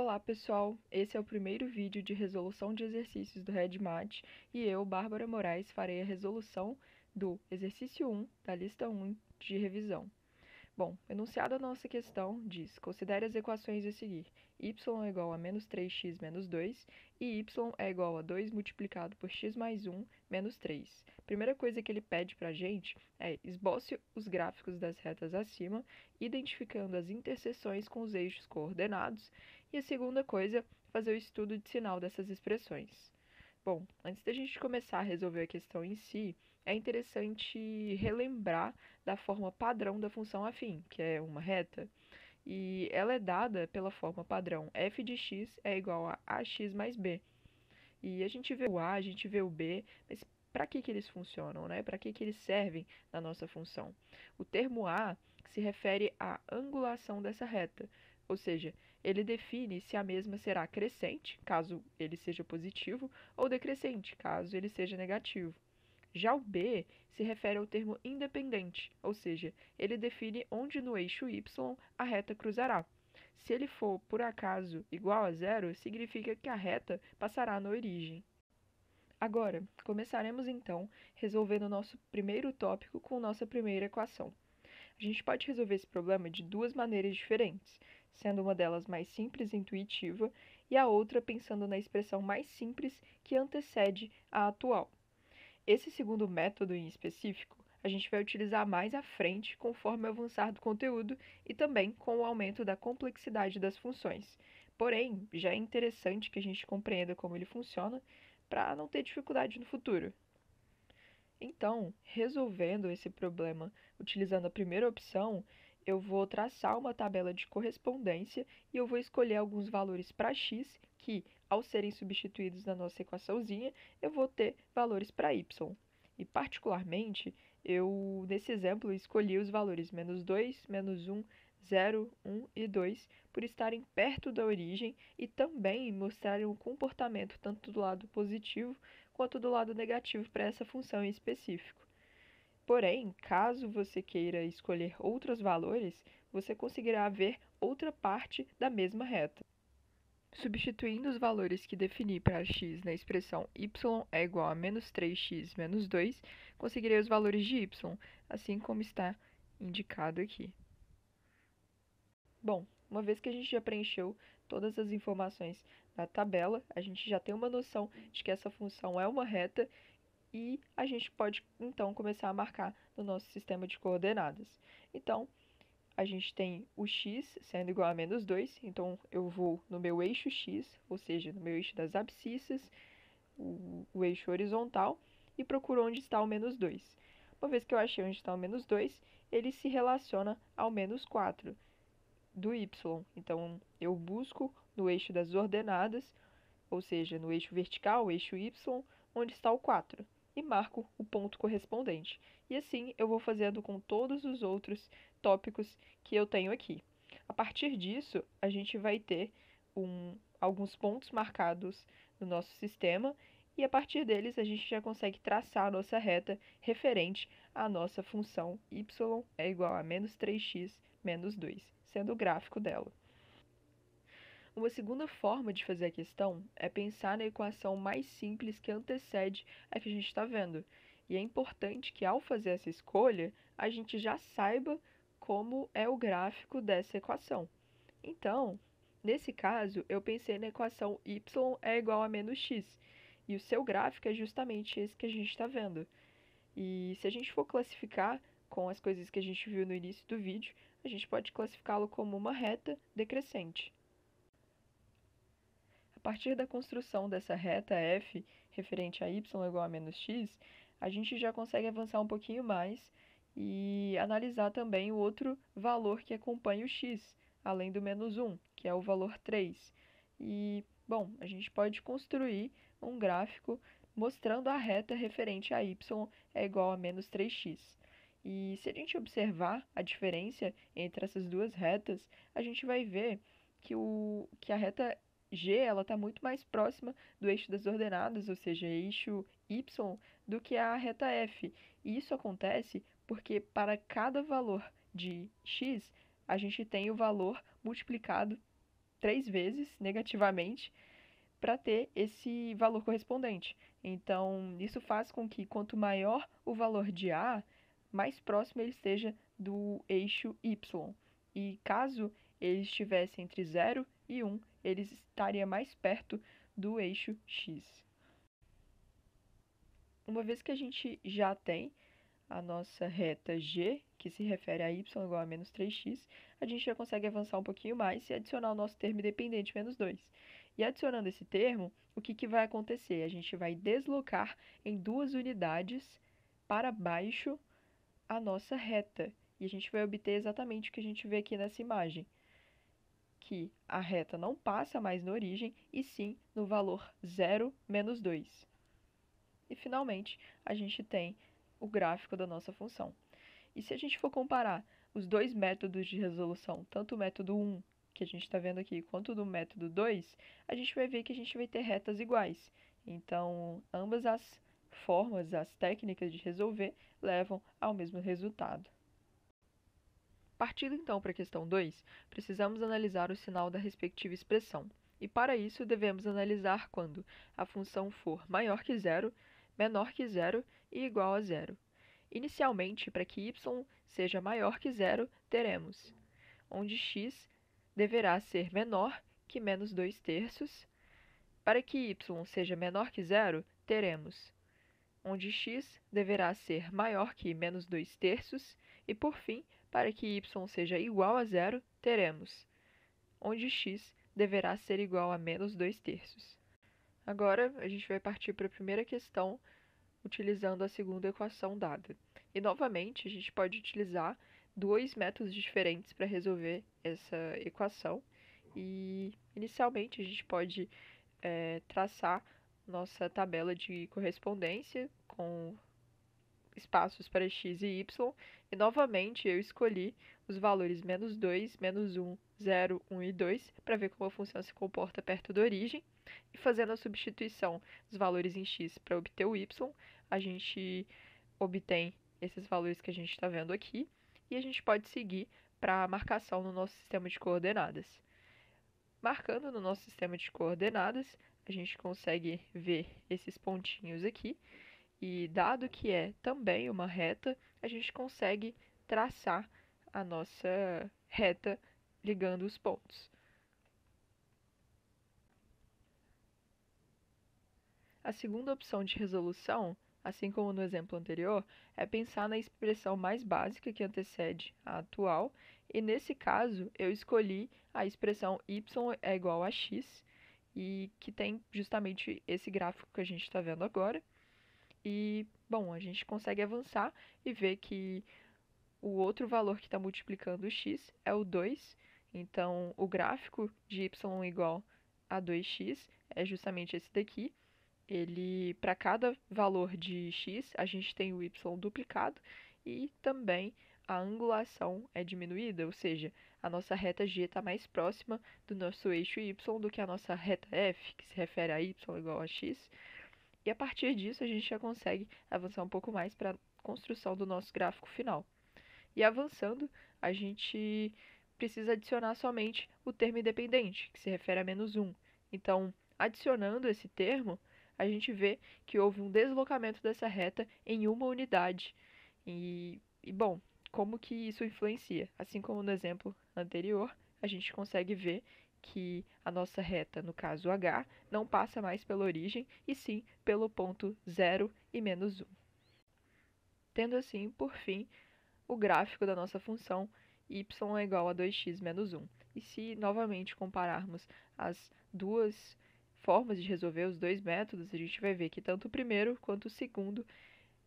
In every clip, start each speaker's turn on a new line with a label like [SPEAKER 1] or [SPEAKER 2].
[SPEAKER 1] Olá pessoal, esse é o primeiro vídeo de resolução de exercícios do RedMat e eu, Bárbara Moraes, farei a resolução do exercício 1 da lista 1 de revisão. Bom, enunciada a nossa questão, diz, considere as equações a seguir. y é igual a menos 3x menos 2 e y é igual a 2 multiplicado por x mais 1 menos 3. Primeira coisa que ele pede para a gente é esboce os gráficos das retas acima, identificando as interseções com os eixos coordenados. E a segunda coisa, fazer o estudo de sinal dessas expressões. Bom, antes da gente começar a resolver a questão em si, é interessante relembrar da forma padrão da função afim, que é uma reta, e ela é dada pela forma padrão f de x é igual a ax mais b. E a gente vê o a, a gente vê o b, mas para que, que eles funcionam, né? Para que, que eles servem na nossa função? O termo a se refere à angulação dessa reta, ou seja, ele define se a mesma será crescente, caso ele seja positivo, ou decrescente, caso ele seja negativo. Já o B se refere ao termo independente, ou seja, ele define onde no eixo y a reta cruzará. Se ele for, por acaso, igual a zero, significa que a reta passará na origem. Agora, começaremos então resolvendo o nosso primeiro tópico com nossa primeira equação. A gente pode resolver esse problema de duas maneiras diferentes, sendo uma delas mais simples e intuitiva, e a outra pensando na expressão mais simples que antecede a atual. Esse segundo método em específico, a gente vai utilizar mais à frente conforme avançar do conteúdo e também com o aumento da complexidade das funções. Porém, já é interessante que a gente compreenda como ele funciona para não ter dificuldade no futuro. Então, resolvendo esse problema utilizando a primeira opção, eu vou traçar uma tabela de correspondência e eu vou escolher alguns valores para x que, ao serem substituídos na nossa equaçãozinha, eu vou ter valores para y. E, particularmente, eu, nesse exemplo, escolhi os valores menos 2, menos 1, 0, 1 e 2 por estarem perto da origem e também mostrarem um comportamento tanto do lado positivo quanto do lado negativo para essa função em específico. Porém, caso você queira escolher outros valores, você conseguirá ver outra parte da mesma reta. Substituindo os valores que defini para x na expressão y é igual a menos 3x menos 2, conseguirei os valores de y, assim como está indicado aqui. Bom, uma vez que a gente já preencheu todas as informações da tabela, a gente já tem uma noção de que essa função é uma reta e a gente pode então começar a marcar no nosso sistema de coordenadas. Então, a gente tem o x sendo igual a menos 2, então eu vou no meu eixo x, ou seja, no meu eixo das abscissas, o, o eixo horizontal, e procuro onde está o menos 2. Uma vez que eu achei onde está o menos 2, ele se relaciona ao menos 4 do y. Então, eu busco no eixo das ordenadas, ou seja, no eixo vertical, o eixo y, onde está o 4 e marco o ponto correspondente. E assim eu vou fazendo com todos os outros tópicos que eu tenho aqui. A partir disso, a gente vai ter um, alguns pontos marcados no nosso sistema e a partir deles a gente já consegue traçar a nossa reta referente à nossa função y é igual a menos 3x menos 2, sendo o gráfico dela. Uma segunda forma de fazer a questão é pensar na equação mais simples que antecede a que a gente está vendo. E é importante que, ao fazer essa escolha, a gente já saiba como é o gráfico dessa equação. Então, nesse caso, eu pensei na equação y é igual a menos x, e o seu gráfico é justamente esse que a gente está vendo. E se a gente for classificar com as coisas que a gente viu no início do vídeo, a gente pode classificá-lo como uma reta decrescente. A partir da construção dessa reta f referente a y igual a menos x, a gente já consegue avançar um pouquinho mais e analisar também o outro valor que acompanha o x, além do menos 1, que é o valor 3. E, bom, a gente pode construir um gráfico mostrando a reta referente a y é igual a menos 3x. E se a gente observar a diferença entre essas duas retas, a gente vai ver que, o, que a reta G ela está muito mais próxima do eixo das ordenadas, ou seja, eixo y, do que a reta f. E isso acontece porque para cada valor de x a gente tem o valor multiplicado três vezes negativamente para ter esse valor correspondente. Então, isso faz com que quanto maior o valor de A, mais próximo ele esteja do eixo Y. E caso ele estivesse entre 0 e 1, um, ele estaria mais perto do eixo X. Uma vez que a gente já tem a nossa reta G, que se refere a y igual a menos 3x, a gente já consegue avançar um pouquinho mais e adicionar o nosso termo independente, menos 2. E adicionando esse termo, o que, que vai acontecer? A gente vai deslocar em duas unidades para baixo a nossa reta. E a gente vai obter exatamente o que a gente vê aqui nessa imagem que a reta não passa mais na origem e sim no valor 0 menos 2. E finalmente, a gente tem o gráfico da nossa função. E se a gente for comparar os dois métodos de resolução, tanto o método 1, que a gente está vendo aqui, quanto do método 2, a gente vai ver que a gente vai ter retas iguais. Então, ambas as formas, as técnicas de resolver levam ao mesmo resultado. Partindo então para a questão 2, precisamos analisar o sinal da respectiva expressão, e para isso devemos analisar quando a função for maior que zero, menor que zero e igual a zero. Inicialmente, para que y seja maior que zero, teremos onde x deverá ser menor que menos 2 terços. Para que y seja menor que zero, teremos onde x deverá ser maior que menos 2 terços. E, por fim, para que y seja igual a zero, teremos onde x deverá ser igual a menos 2 terços. Agora, a gente vai partir para a primeira questão, utilizando a segunda equação dada. E, novamente, a gente pode utilizar dois métodos diferentes para resolver essa equação. E, inicialmente, a gente pode é, traçar nossa tabela de correspondência com espaços para x e y, e novamente eu escolhi os valores menos 2, menos 1, 0, 1 e 2, para ver como a função se comporta perto da origem, e fazendo a substituição dos valores em x para obter o y, a gente obtém esses valores que a gente está vendo aqui, e a gente pode seguir para a marcação no nosso sistema de coordenadas. Marcando no nosso sistema de coordenadas, a gente consegue ver esses pontinhos aqui, e dado que é também uma reta, a gente consegue traçar a nossa reta ligando os pontos. A segunda opção de resolução, assim como no exemplo anterior, é pensar na expressão mais básica que antecede a atual, e nesse caso eu escolhi a expressão y é igual a x, e que tem justamente esse gráfico que a gente está vendo agora. E, bom, a gente consegue avançar e ver que o outro valor que está multiplicando o x é o 2. Então, o gráfico de y igual a 2x é justamente esse daqui. Ele, para cada valor de x, a gente tem o y duplicado e também a angulação é diminuída, ou seja, a nossa reta g está mais próxima do nosso eixo y do que a nossa reta f, que se refere a y igual a x. E a partir disso, a gente já consegue avançar um pouco mais para a construção do nosso gráfico final. E avançando, a gente precisa adicionar somente o termo independente, que se refere a menos 1. Então, adicionando esse termo, a gente vê que houve um deslocamento dessa reta em uma unidade. E, e bom, como que isso influencia? Assim como no exemplo anterior, a gente consegue ver que a nossa reta, no caso h, não passa mais pela origem e sim pelo ponto 0 e menos 1. Tendo assim, por fim, o gráfico da nossa função y é igual a 2x menos 1. E se novamente compararmos as duas formas de resolver os dois métodos, a gente vai ver que tanto o primeiro quanto o segundo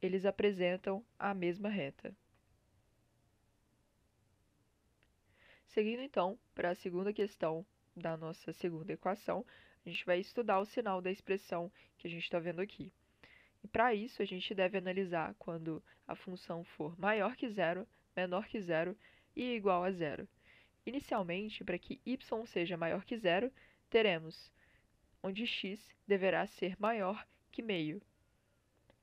[SPEAKER 1] eles apresentam a mesma reta. Seguindo então para a segunda questão da nossa segunda equação, a gente vai estudar o sinal da expressão que a gente está vendo aqui. E para isso, a gente deve analisar quando a função for maior que zero, menor que zero e igual a zero. Inicialmente, para que y seja maior que zero, teremos onde x deverá ser maior que meio.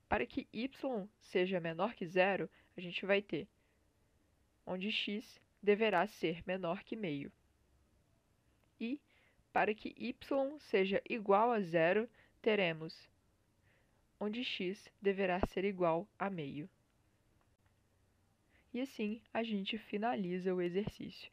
[SPEAKER 1] Para que y seja menor que zero, a gente vai ter onde x deverá ser menor que meio e, para que y seja igual a zero, teremos onde x deverá ser igual a meio. E assim a gente finaliza o exercício.